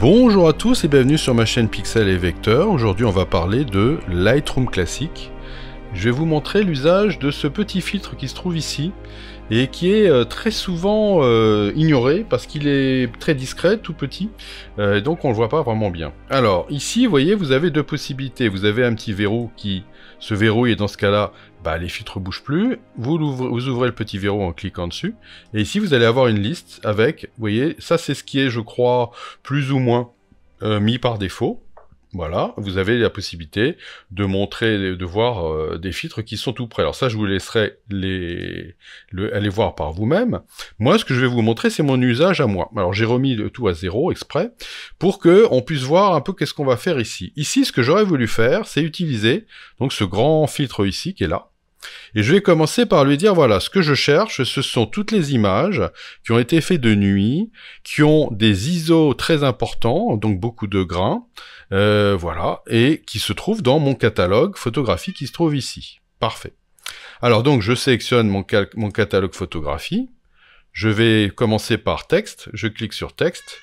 Bonjour à tous et bienvenue sur ma chaîne Pixel et Vecteur. Aujourd'hui on va parler de Lightroom classique. Je vais vous montrer l'usage de ce petit filtre qui se trouve ici et qui est euh, très souvent euh, ignoré parce qu'il est très discret, tout petit, euh, et donc on ne le voit pas vraiment bien. Alors ici, vous voyez, vous avez deux possibilités. Vous avez un petit verrou qui se verrouille et dans ce cas-là, bah, les filtres ne bougent plus. Vous, ouvrez, le petit verrou en cliquant dessus. Et ici, vous allez avoir une liste avec, vous voyez, ça c'est ce qui est, je crois, plus ou moins euh, mis par défaut. Voilà, vous avez la possibilité de montrer, de voir euh, des filtres qui sont tout prêts. Alors ça, je vous laisserai les, aller voir par vous-même. Moi, ce que je vais vous montrer, c'est mon usage à moi. Alors j'ai remis le tout à zéro exprès pour que on puisse voir un peu qu'est-ce qu'on va faire ici. Ici, ce que j'aurais voulu faire, c'est utiliser donc ce grand filtre ici qui est là et je vais commencer par lui dire, voilà, ce que je cherche, ce sont toutes les images qui ont été faites de nuit, qui ont des ISO très importants, donc beaucoup de grains, euh, voilà, et qui se trouvent dans mon catalogue photographie qui se trouve ici. Parfait. Alors donc, je sélectionne mon, mon catalogue photographie. Je vais commencer par texte. Je clique sur texte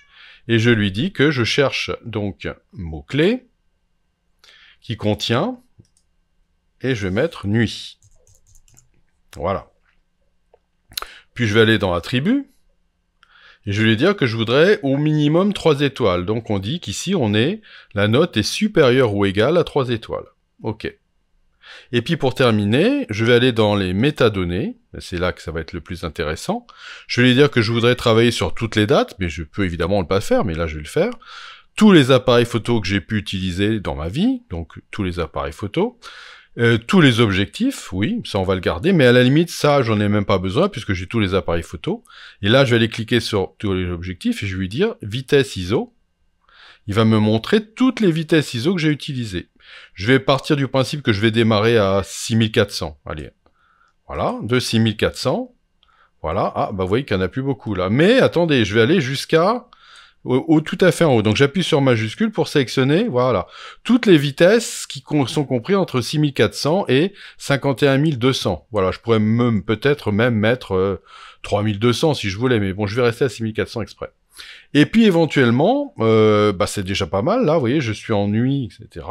et je lui dis que je cherche donc mot-clé qui contient et je vais mettre nuit. Voilà. Puis je vais aller dans Attributs », Et je vais dire que je voudrais au minimum 3 étoiles. Donc on dit qu'ici on est, la note est supérieure ou égale à 3 étoiles. OK. Et puis pour terminer, je vais aller dans les métadonnées, ben, c'est là que ça va être le plus intéressant. Je vais lui dire que je voudrais travailler sur toutes les dates, mais je peux évidemment ne pas le faire, mais là je vais le faire. Tous les appareils photo que j'ai pu utiliser dans ma vie, donc tous les appareils photo. Euh, tous les objectifs, oui, ça on va le garder, mais à la limite, ça j'en ai même pas besoin puisque j'ai tous les appareils photo. Et là, je vais aller cliquer sur tous les objectifs et je vais lui dire vitesse ISO. Il va me montrer toutes les vitesses ISO que j'ai utilisées. Je vais partir du principe que je vais démarrer à 6400. Allez, voilà, de 6400. Voilà, ah bah vous voyez qu'il n'y en a plus beaucoup là. Mais attendez, je vais aller jusqu'à au, tout à fait en haut. Donc j'appuie sur majuscule pour sélectionner, voilà, toutes les vitesses qui sont comprises entre 6400 et 51200. Voilà, je pourrais même peut-être même mettre 3200 euh, si je voulais, mais bon, je vais rester à 6400 exprès. Et puis éventuellement, euh, bah c'est déjà pas mal là, vous voyez, je suis en nuit, etc.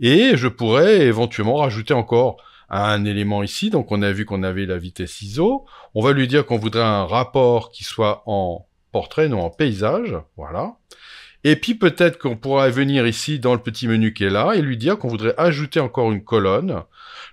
Et je pourrais éventuellement rajouter encore un élément ici. Donc on a vu qu'on avait la vitesse ISO. On va lui dire qu'on voudrait un rapport qui soit en portrait, non en paysage, voilà. Et puis peut-être qu'on pourra venir ici dans le petit menu qui est là et lui dire qu'on voudrait ajouter encore une colonne.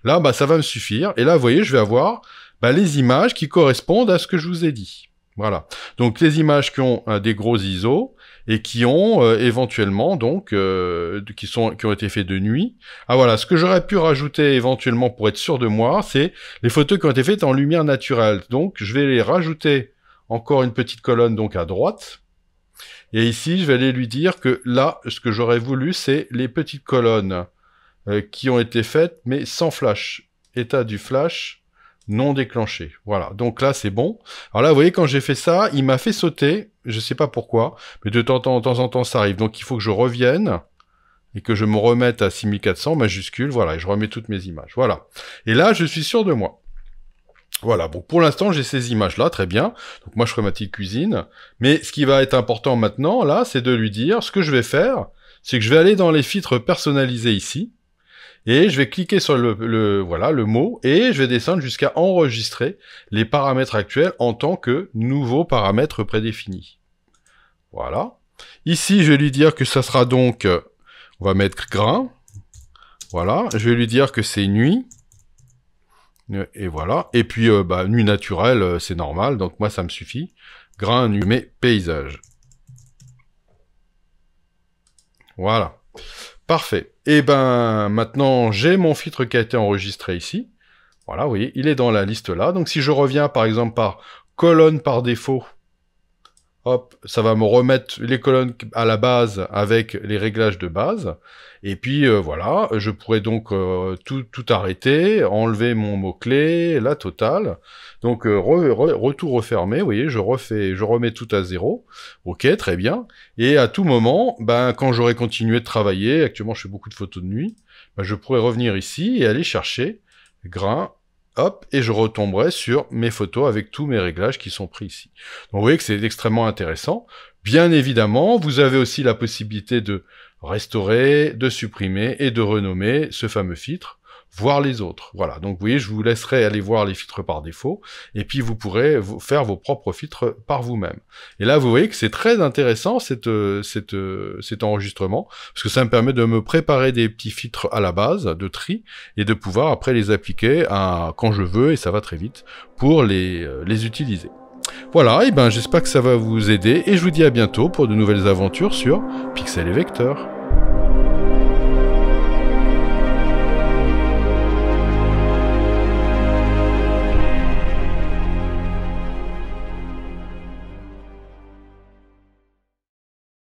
Là, bah, ça va me suffire. Et là, vous voyez, je vais avoir bah, les images qui correspondent à ce que je vous ai dit. Voilà. Donc les images qui ont euh, des gros ISO et qui ont euh, éventuellement donc euh, qui sont qui ont été faites de nuit. Ah voilà, ce que j'aurais pu rajouter éventuellement pour être sûr de moi, c'est les photos qui ont été faites en lumière naturelle. Donc je vais les rajouter encore une petite colonne donc à droite. Et ici, je vais aller lui dire que là, ce que j'aurais voulu, c'est les petites colonnes euh, qui ont été faites, mais sans flash. État du flash non déclenché. Voilà, donc là, c'est bon. Alors là, vous voyez, quand j'ai fait ça, il m'a fait sauter. Je ne sais pas pourquoi, mais de temps en temps, en temps, ça arrive. Donc, il faut que je revienne et que je me remette à 6400 majuscule. Voilà, et je remets toutes mes images. Voilà. Et là, je suis sûr de moi. Voilà, bon, pour l'instant, j'ai ces images-là, très bien. Donc moi, je ferai ma petite cuisine. Mais ce qui va être important maintenant, là, c'est de lui dire, ce que je vais faire, c'est que je vais aller dans les filtres personnalisés ici, et je vais cliquer sur le, voilà, le mot, et je vais descendre jusqu'à enregistrer les paramètres actuels en tant que nouveaux paramètres prédéfinis. Voilà. Ici, je vais lui dire que ça sera donc, on va mettre grain, voilà, je vais lui dire que c'est nuit, et voilà. Et puis, nu euh, bah, nuit naturelle, euh, c'est normal. Donc moi, ça me suffit. Grain, mais paysage. Voilà. Parfait. Et eh ben, maintenant, j'ai mon filtre qui a été enregistré ici. Voilà, vous voyez, il est dans la liste là. Donc si je reviens, par exemple, par colonne par défaut, hop, ça va me remettre les colonnes à la base avec les réglages de base. Et puis euh, voilà, je pourrais donc euh, tout, tout, arrêter, enlever mon mot-clé, la totale. Donc euh, retour refermé, vous voyez, je refais, je remets tout à zéro. Ok, très bien. Et à tout moment, ben quand j'aurai continué de travailler, actuellement je fais beaucoup de photos de nuit, ben, je pourrais revenir ici et aller chercher grain hop, et je retomberai sur mes photos avec tous mes réglages qui sont pris ici. Donc vous voyez que c'est extrêmement intéressant. Bien évidemment, vous avez aussi la possibilité de restaurer, de supprimer et de renommer ce fameux filtre voir les autres. Voilà, donc vous voyez, je vous laisserai aller voir les filtres par défaut, et puis vous pourrez faire vos propres filtres par vous-même. Et là, vous voyez que c'est très intéressant cette, euh, euh, cet enregistrement, parce que ça me permet de me préparer des petits filtres à la base, de tri, et de pouvoir après les appliquer à, quand je veux, et ça va très vite, pour les, euh, les utiliser. Voilà, et eh ben j'espère que ça va vous aider, et je vous dis à bientôt pour de nouvelles aventures sur Pixel et Vecteurs.